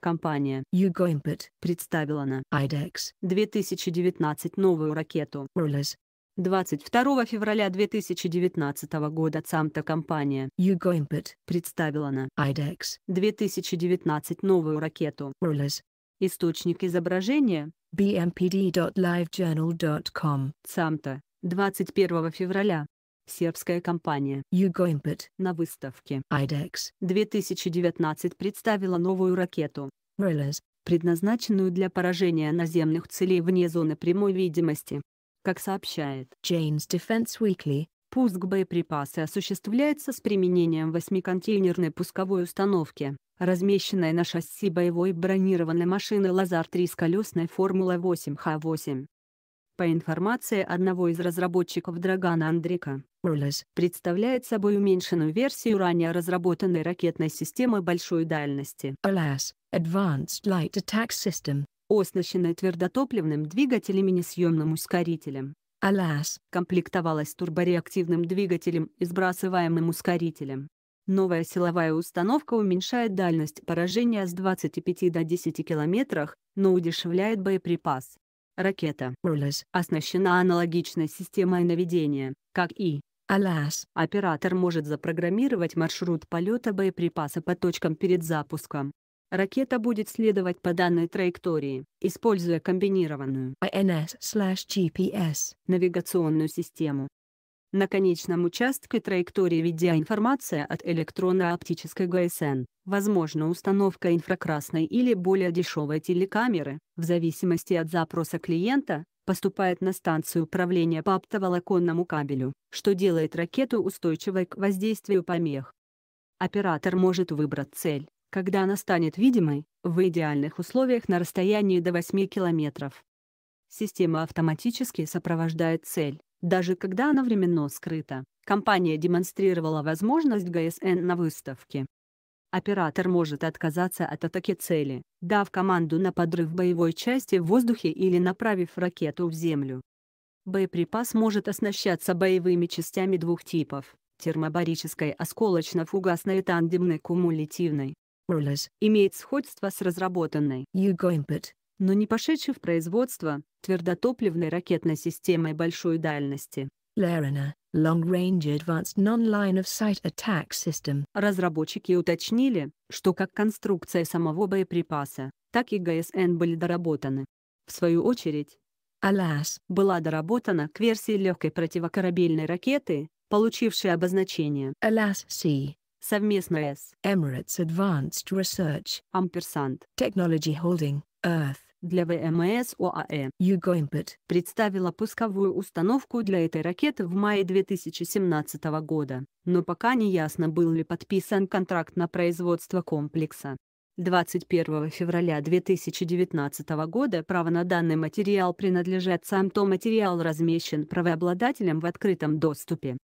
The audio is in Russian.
Компания YouGoImpet представила на IDEX 2019 новую ракету Rollis. 22 февраля 2019 года ЦАМТа компания YouGoImpet представила на IDEX 2019 новую ракету Rollis. Источник изображения bmpd.livejournal.com Самта 21 февраля Сербская компания Югоимпет на выставке IDEX 2019 представила новую ракету Rollers, предназначенную для поражения наземных целей вне зоны прямой видимости. Как сообщает James Defense Weekly, пуск боеприпаса осуществляется с применением восьмиконтейнерной пусковой установки, размещенной на шасси боевой бронированной машины «Лазар-3» с колесной «Формулой-8Х8». По информации одного из разработчиков Драгана Андрика, Рулеж представляет собой уменьшенную версию ранее разработанной ракетной системы большой дальности. Alas, Advanced Light Attack System, оснащенной твердотопливным двигателем и несъемным ускорителем. Alas, комплектовалась турбореактивным двигателем и сбрасываемым ускорителем. Новая силовая установка уменьшает дальность поражения с 25 до 10 км, но удешевляет боеприпас. Ракета «Рулеж» оснащена аналогичной системой наведения, как и Alas, оператор может запрограммировать маршрут полета боеприпаса по точкам перед запуском. Ракета будет следовать по данной траектории, используя комбинированную INS-GPS навигационную систему. На конечном участке траектории видеоинформация от электронно-оптической ГСН, возможно установка инфракрасной или более дешевой телекамеры, в зависимости от запроса клиента, поступает на станцию управления по оптоволоконному кабелю, что делает ракету устойчивой к воздействию помех. Оператор может выбрать цель, когда она станет видимой, в идеальных условиях на расстоянии до 8 километров. Система автоматически сопровождает цель, даже когда она временно скрыта. Компания демонстрировала возможность ГСН на выставке, Оператор может отказаться от атаки цели, дав команду на подрыв боевой части в воздухе или направив ракету в землю. Боеприпас может оснащаться боевыми частями двух типов – термобарической осколочно-фугасной и тандемной кумулятивной. Rulers. имеет сходство с разработанной Югоимпет, но не пошедшей в производство, твердотопливной ракетной системой большой дальности. Larina, Long Range Advanced Non-Line of Sight Attack System. Разработчики уточнили, что как конструкция самого боеприпаса, так и ГСН были доработаны. В свою очередь, Алас была доработана к версии легкой противокорабельной ракеты, получившей обозначение ALAS-C. Совместно с Emirates Advanced Research Ampersand Technology Holding Earth для ВМС ОАЭ. «Югоимпет» представила пусковую установку для этой ракеты в мае 2017 года, но пока не ясно, был ли подписан контракт на производство комплекса. 21 февраля 2019 года право на данный материал принадлежит сам то материал размещен правообладателем в открытом доступе.